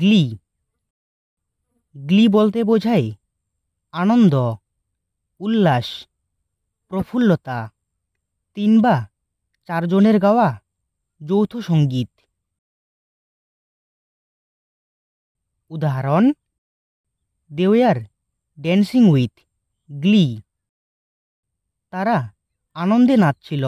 গ্লি গ্লি বলতে বোঝায় আনন্দ উল্লাস প্রফুল্লতা তিন বা চারজনের গাওয়া যৌথ সঙ্গীত উদাহরণ দেওয়ার ড্যান্সিং উইথ গ্লি তারা আনন্দে নাচছিল